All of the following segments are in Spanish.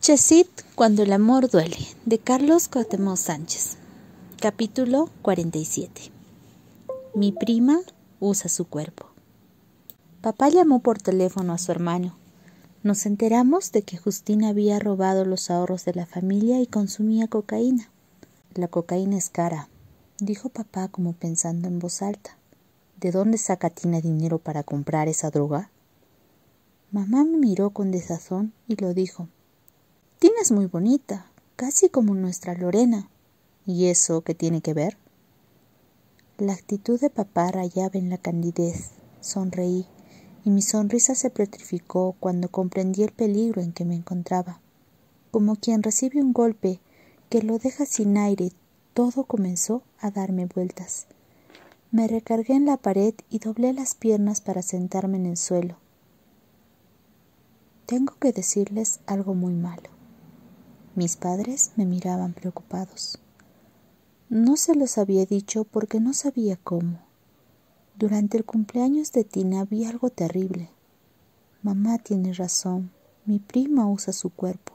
Chesit cuando el amor duele, de Carlos Cuauhtémoc Sánchez. Capítulo 47. Mi prima usa su cuerpo. Papá llamó por teléfono a su hermano. Nos enteramos de que Justina había robado los ahorros de la familia y consumía cocaína. La cocaína es cara, dijo papá como pensando en voz alta. ¿De dónde saca Tina dinero para comprar esa droga? Mamá me miró con desazón y lo dijo. Tina es muy bonita, casi como nuestra Lorena. ¿Y eso qué tiene que ver? La actitud de papá rayaba en la candidez. Sonreí, y mi sonrisa se petrificó cuando comprendí el peligro en que me encontraba. Como quien recibe un golpe que lo deja sin aire, todo comenzó a darme vueltas. Me recargué en la pared y doblé las piernas para sentarme en el suelo. Tengo que decirles algo muy malo. Mis padres me miraban preocupados. No se los había dicho porque no sabía cómo. Durante el cumpleaños de Tina vi algo terrible. Mamá tiene razón, mi prima usa su cuerpo.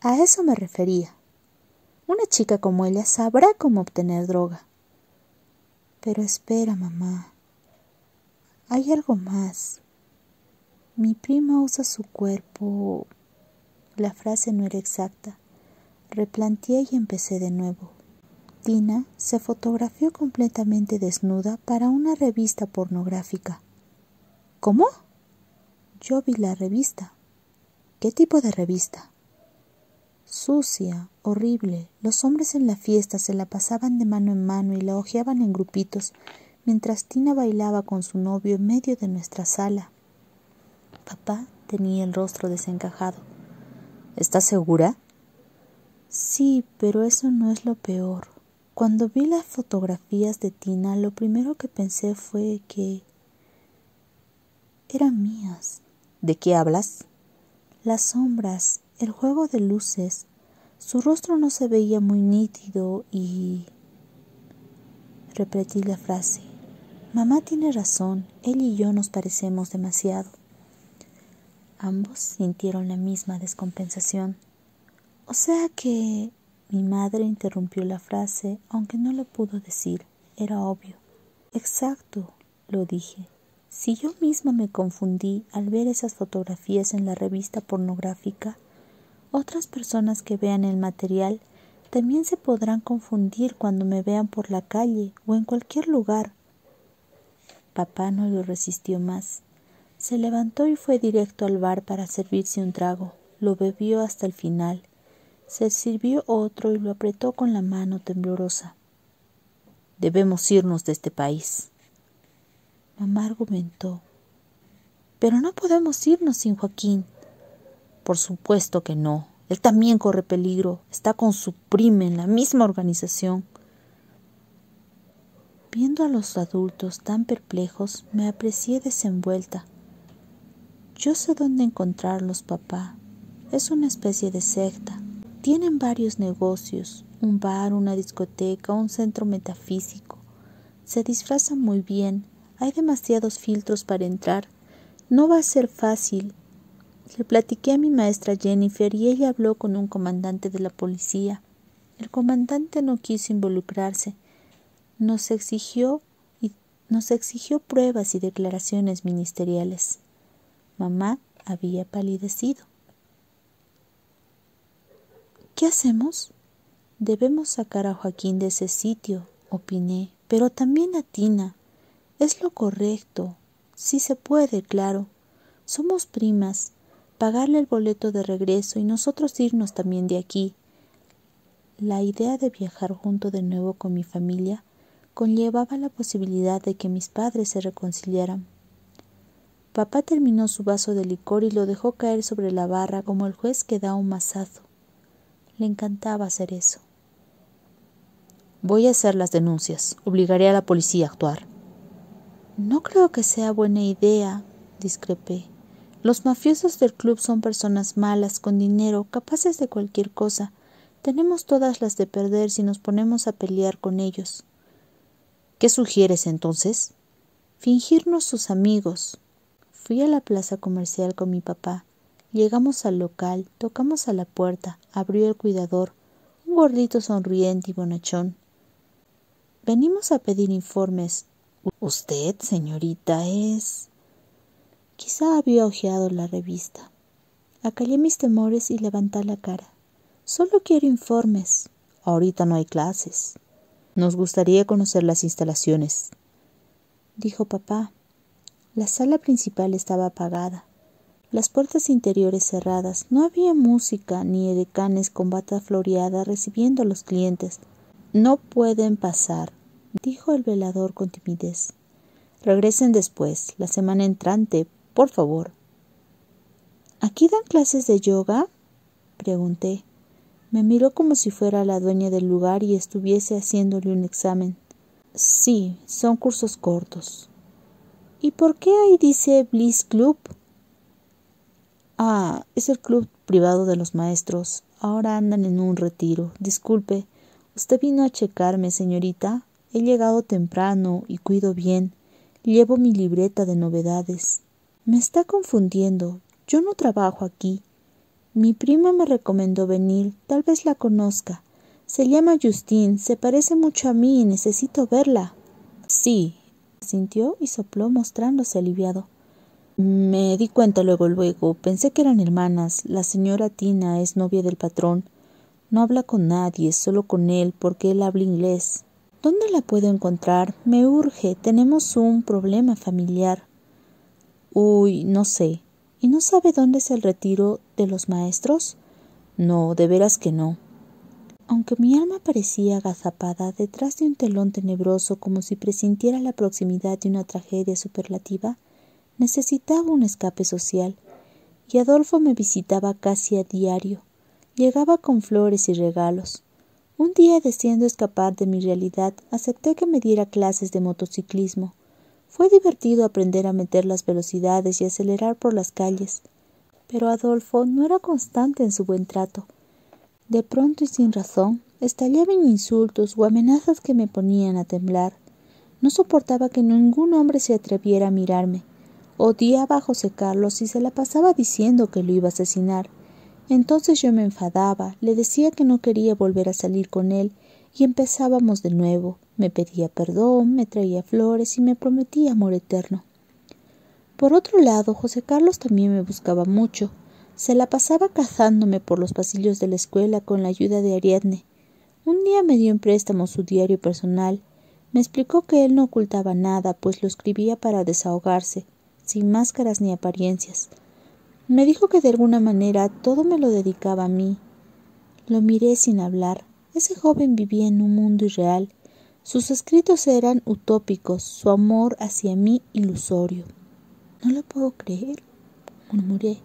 A eso me refería. Una chica como ella sabrá cómo obtener droga. Pero espera, mamá. Hay algo más. Mi prima usa su cuerpo la frase no era exacta. Replanteé y empecé de nuevo. Tina se fotografió completamente desnuda para una revista pornográfica. ¿Cómo? Yo vi la revista. ¿Qué tipo de revista? Sucia, horrible. Los hombres en la fiesta se la pasaban de mano en mano y la hojeaban en grupitos mientras Tina bailaba con su novio en medio de nuestra sala. Papá tenía el rostro desencajado ¿Estás segura? Sí, pero eso no es lo peor. Cuando vi las fotografías de Tina, lo primero que pensé fue que eran mías. ¿De qué hablas? Las sombras, el juego de luces. Su rostro no se veía muy nítido y... Repetí la frase. Mamá tiene razón, él y yo nos parecemos demasiado. Ambos sintieron la misma descompensación. O sea que... Mi madre interrumpió la frase, aunque no lo pudo decir. Era obvio. Exacto, lo dije. Si yo misma me confundí al ver esas fotografías en la revista pornográfica, otras personas que vean el material también se podrán confundir cuando me vean por la calle o en cualquier lugar. Papá no lo resistió más. Se levantó y fue directo al bar para servirse un trago. Lo bebió hasta el final. Se sirvió otro y lo apretó con la mano temblorosa. Debemos irnos de este país. Mamá argumentó. Pero no podemos irnos sin Joaquín. Por supuesto que no. Él también corre peligro. Está con su prima en la misma organización. Viendo a los adultos tan perplejos, me aprecié desenvuelta. Yo sé dónde encontrarlos, papá. Es una especie de secta. Tienen varios negocios, un bar, una discoteca, un centro metafísico. Se disfrazan muy bien. Hay demasiados filtros para entrar. No va a ser fácil. Le platiqué a mi maestra Jennifer y ella habló con un comandante de la policía. El comandante no quiso involucrarse. Nos exigió y nos exigió pruebas y declaraciones ministeriales. Mamá había palidecido. ¿Qué hacemos? Debemos sacar a Joaquín de ese sitio, opiné, pero también a Tina. Es lo correcto. Si se puede, claro. Somos primas. Pagarle el boleto de regreso y nosotros irnos también de aquí. La idea de viajar junto de nuevo con mi familia conllevaba la posibilidad de que mis padres se reconciliaran Papá terminó su vaso de licor y lo dejó caer sobre la barra como el juez que da un mazazo. Le encantaba hacer eso. Voy a hacer las denuncias. Obligaré a la policía a actuar. No creo que sea buena idea, discrepé. Los mafiosos del club son personas malas, con dinero, capaces de cualquier cosa. Tenemos todas las de perder si nos ponemos a pelear con ellos. ¿Qué sugieres entonces? Fingirnos sus amigos, Fui a la plaza comercial con mi papá. Llegamos al local, tocamos a la puerta, abrió el cuidador, un gordito sonriente y bonachón. Venimos a pedir informes. Usted, señorita, es... Quizá había ojeado la revista. Acallé mis temores y levanté la cara. Solo quiero informes. Ahorita no hay clases. Nos gustaría conocer las instalaciones, dijo papá. La sala principal estaba apagada, las puertas interiores cerradas, no había música ni edecanes con bata floreada recibiendo a los clientes. No pueden pasar, dijo el velador con timidez. Regresen después, la semana entrante, por favor. ¿Aquí dan clases de yoga? pregunté. Me miró como si fuera la dueña del lugar y estuviese haciéndole un examen. Sí, son cursos cortos. ¿Y por qué ahí dice Bliss Club? Ah, es el club privado de los maestros. Ahora andan en un retiro. Disculpe, usted vino a checarme, señorita. He llegado temprano y cuido bien. Llevo mi libreta de novedades. Me está confundiendo. Yo no trabajo aquí. Mi prima me recomendó venir. Tal vez la conozca. Se llama Justine. Se parece mucho a mí y necesito verla. Sí, Sintió y sopló mostrándose aliviado. Me di cuenta luego, luego. Pensé que eran hermanas. La señora Tina es novia del patrón. No habla con nadie, solo con él, porque él habla inglés. ¿Dónde la puedo encontrar? Me urge. Tenemos un problema familiar. Uy, no sé. ¿Y no sabe dónde es el retiro de los maestros? No, de veras que no aunque mi alma parecía agazapada detrás de un telón tenebroso como si presintiera la proximidad de una tragedia superlativa, necesitaba un escape social, y Adolfo me visitaba casi a diario. Llegaba con flores y regalos. Un día, deseando escapar de mi realidad, acepté que me diera clases de motociclismo. Fue divertido aprender a meter las velocidades y acelerar por las calles. Pero Adolfo no era constante en su buen trato. De pronto y sin razón, estallaba en insultos o amenazas que me ponían a temblar. No soportaba que ningún hombre se atreviera a mirarme. Odiaba a José Carlos y se la pasaba diciendo que lo iba a asesinar. Entonces yo me enfadaba, le decía que no quería volver a salir con él y empezábamos de nuevo. Me pedía perdón, me traía flores y me prometía amor eterno. Por otro lado, José Carlos también me buscaba mucho. Se la pasaba cazándome por los pasillos de la escuela con la ayuda de Ariadne. Un día me dio en préstamo su diario personal. Me explicó que él no ocultaba nada, pues lo escribía para desahogarse, sin máscaras ni apariencias. Me dijo que de alguna manera todo me lo dedicaba a mí. Lo miré sin hablar. Ese joven vivía en un mundo irreal. Sus escritos eran utópicos, su amor hacia mí ilusorio. No lo puedo creer, murmuré.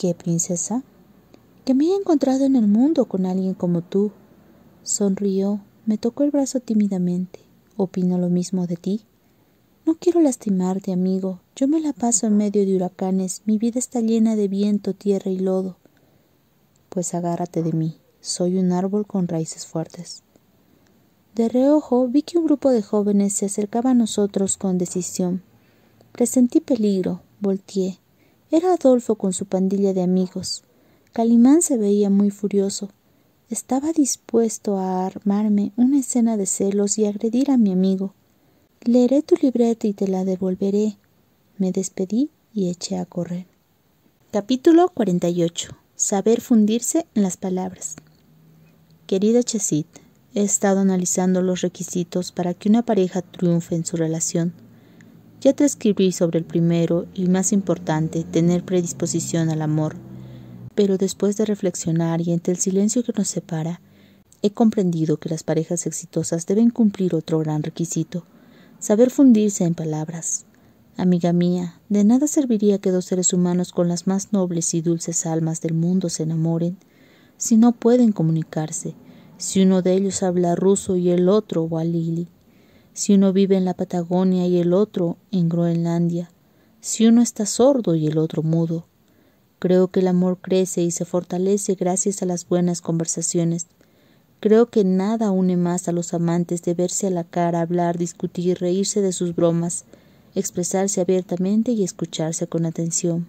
¿Qué, princesa? Que me he encontrado en el mundo con alguien como tú. Sonrió, me tocó el brazo tímidamente. Opino lo mismo de ti. No quiero lastimarte, amigo. Yo me la paso en medio de huracanes. Mi vida está llena de viento, tierra y lodo. Pues agárrate de mí. Soy un árbol con raíces fuertes. De reojo vi que un grupo de jóvenes se acercaba a nosotros con decisión. Presentí peligro, volteé. Era Adolfo con su pandilla de amigos. Calimán se veía muy furioso. Estaba dispuesto a armarme una escena de celos y agredir a mi amigo. Leeré tu libreta y te la devolveré. Me despedí y eché a correr. Capítulo 48. Saber fundirse en las palabras. Querida Chesit, he estado analizando los requisitos para que una pareja triunfe en su relación. Ya te escribí sobre el primero y más importante, tener predisposición al amor. Pero después de reflexionar y ante el silencio que nos separa, he comprendido que las parejas exitosas deben cumplir otro gran requisito, saber fundirse en palabras. Amiga mía, de nada serviría que dos seres humanos con las más nobles y dulces almas del mundo se enamoren si no pueden comunicarse, si uno de ellos habla ruso y el otro walili si uno vive en la Patagonia y el otro en Groenlandia, si uno está sordo y el otro mudo. Creo que el amor crece y se fortalece gracias a las buenas conversaciones. Creo que nada une más a los amantes de verse a la cara, hablar, discutir, reírse de sus bromas, expresarse abiertamente y escucharse con atención.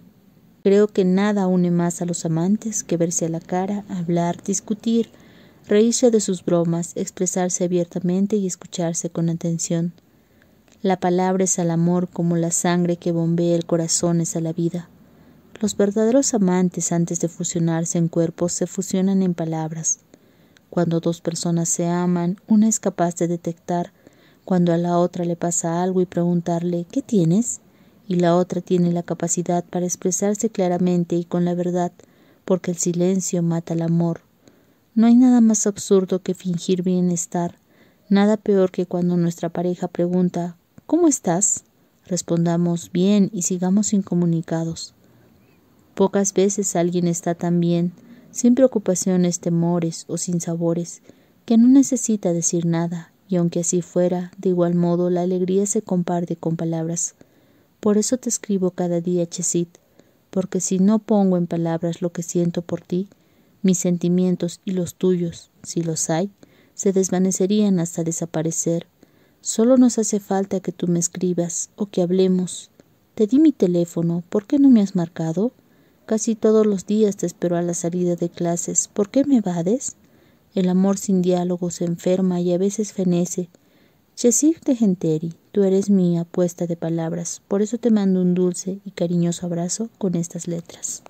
Creo que nada une más a los amantes que verse a la cara, hablar, discutir, reírse de sus bromas, expresarse abiertamente y escucharse con atención. La palabra es al amor como la sangre que bombea el corazón es a la vida. Los verdaderos amantes antes de fusionarse en cuerpos se fusionan en palabras. Cuando dos personas se aman, una es capaz de detectar cuando a la otra le pasa algo y preguntarle ¿qué tienes? y la otra tiene la capacidad para expresarse claramente y con la verdad, porque el silencio mata el amor no hay nada más absurdo que fingir bienestar, nada peor que cuando nuestra pareja pregunta ¿Cómo estás? Respondamos bien y sigamos incomunicados. Pocas veces alguien está tan bien, sin preocupaciones, temores o sinsabores, que no necesita decir nada, y aunque así fuera, de igual modo la alegría se comparte con palabras. Por eso te escribo cada día, Chesit, porque si no pongo en palabras lo que siento por ti, mis sentimientos y los tuyos, si los hay, se desvanecerían hasta desaparecer. Solo nos hace falta que tú me escribas o que hablemos. Te di mi teléfono, ¿por qué no me has marcado? Casi todos los días te espero a la salida de clases, ¿por qué me vades? El amor sin diálogo se enferma y a veces fenece. Chesir de Genteri, tú eres mi apuesta de palabras, por eso te mando un dulce y cariñoso abrazo con estas letras.